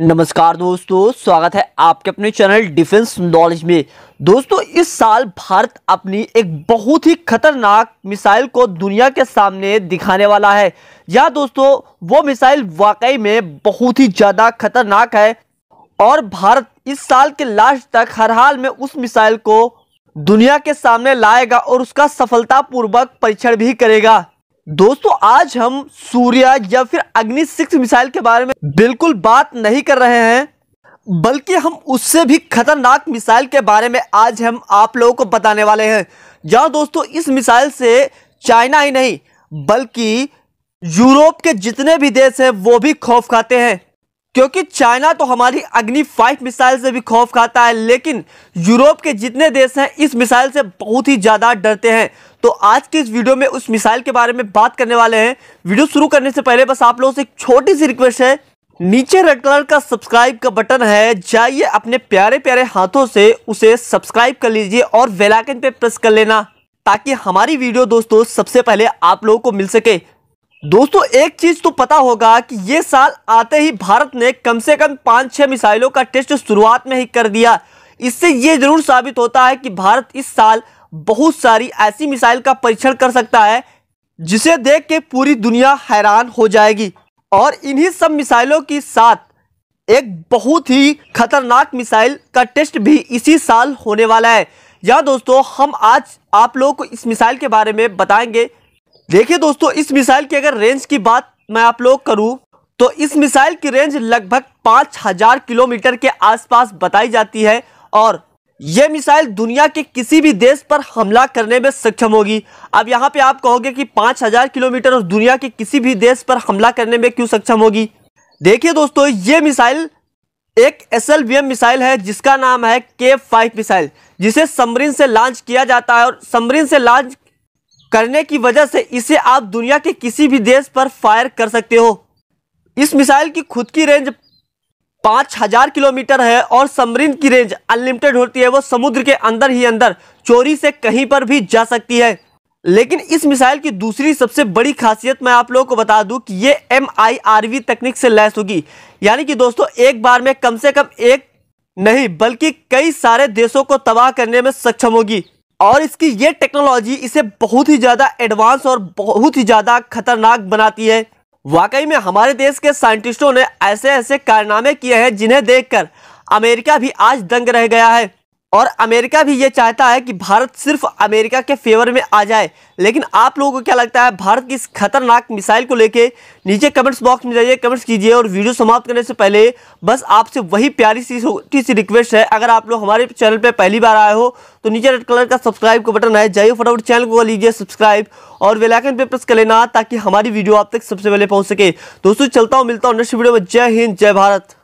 नमस्कार दोस्तों स्वागत है आपके अपने चैनल डिफेंस नॉलेज में दोस्तों इस साल भारत अपनी एक बहुत ही खतरनाक मिसाइल को दुनिया के सामने दिखाने वाला है या दोस्तों वो मिसाइल वाकई में बहुत ही ज़्यादा खतरनाक है और भारत इस साल के लास्ट तक हर हाल में उस मिसाइल को दुनिया के सामने लाएगा और उसका सफलतापूर्वक परीक्षण भी करेगा दोस्तों आज हम सूर्या या फिर अग्नि सिक्स मिसाइल के बारे में बिल्कुल बात नहीं कर रहे हैं बल्कि हम उससे भी खतरनाक मिसाइल के बारे में आज हम आप लोगों को बताने वाले हैं जहां दोस्तों इस मिसाइल से चाइना ही नहीं बल्कि यूरोप के जितने भी देश हैं वो भी खौफ खाते हैं क्योंकि चाइना तो हमारी अग्नि फाइव मिसाइल से भी खौफ खाता है लेकिन यूरोप के जितने देश हैं इस मिसाइल से बहुत ही ज़्यादा डरते हैं तो आज की इस वीडियो में उस मिसाइल के बारे में बात करने वाले हैं वीडियो शुरू करने से पहले बस आप लोगों से एक छोटी सी रिक्वेस्ट है नीचे रेड कलर का सब्सक्राइब का बटन है जाइए अपने प्यारे प्यारे हाथों से उसे सब्सक्राइब कर लीजिए और वेलाइकन पे प्रेस कर लेना ताकि हमारी वीडियो दोस्तों सबसे पहले आप लोगों को मिल सके दोस्तों एक चीज तो पता होगा कि ये साल आते ही भारत ने कम से कम पाँच छः मिसाइलों का टेस्ट शुरुआत में ही कर दिया इससे ये जरूर साबित होता है कि भारत इस साल बहुत सारी ऐसी मिसाइल का परीक्षण कर सकता है जिसे देख के पूरी दुनिया हैरान हो जाएगी और इन्हीं सब मिसाइलों के साथ एक बहुत ही खतरनाक मिसाइल का टेस्ट भी इसी साल होने वाला है या दोस्तों हम आज आप लोगों को इस मिसाइल के बारे में बताएंगे देखिए दोस्तों इस मिसाइल की अगर रेंज की बात मैं आप लोग करूं तो इस मिसाइल की रेंज लगभग पांच हजार किलोमीटर के आसपास बताई जाती है और यह मिसाइल दुनिया के किसी भी देश पर हमला करने में सक्षम होगी अब यहाँ पे आप कहोगे कि पांच हजार किलोमीटर और दुनिया के किसी भी देश पर हमला करने में क्यों सक्षम होगी देखिए दोस्तों ये मिसाइल एक एस मिसाइल है जिसका नाम है के फाइव मिसाइल जिसे समरीन से लॉन्च किया जाता है और समरीन से लॉन्च करने की वजह से इसे आप दुनिया के किसी भी देश पर फायर कर सकते हो इस मिसाइल की खुद की रेंज पाँच हजार किलोमीटर है और समरीन की रेंज अनलिमिटेड होती है वो समुद्र के अंदर ही अंदर चोरी से कहीं पर भी जा सकती है लेकिन इस मिसाइल की दूसरी सबसे बड़ी खासियत मैं आप लोगों को बता दूं कि ये एम आई आर वी तकनीक से लैस होगी यानी कि दोस्तों एक बार में कम से कम एक नहीं बल्कि कई सारे देशों को तबाह करने में सक्षम होगी और इसकी ये टेक्नोलॉजी इसे बहुत ही ज़्यादा एडवांस और बहुत ही ज़्यादा खतरनाक बनाती है वाकई में हमारे देश के साइंटिस्टों ने ऐसे ऐसे कारनामे किए हैं जिन्हें देखकर अमेरिका भी आज दंग रह गया है और अमेरिका भी ये चाहता है कि भारत सिर्फ अमेरिका के फेवर में आ जाए लेकिन आप लोगों को क्या लगता है भारत की इस खतरनाक मिसाइल को लेके नीचे कमेंट्स बॉक्स में जाइए कमेंट्स कीजिए और वीडियो समाप्त करने से पहले बस आपसे वही प्यारी सी छोटी सी रिक्वेस्ट है अगर आप लोग हमारे चैनल पर पहली बार आए हो तो नीचे रेड कलर का सब्सक्राइब का बटन है जाइए फटाफट चैनल को लीजिए सब्सक्राइब और वेलाइकन पर प्रेस कर लेना ताकि हमारी वीडियो आप तक सबसे पहले पहुँच सके दोस्तों चलता हूँ मिलता हूँ नेक्स्ट वीडियो में जय हिंद जय भारत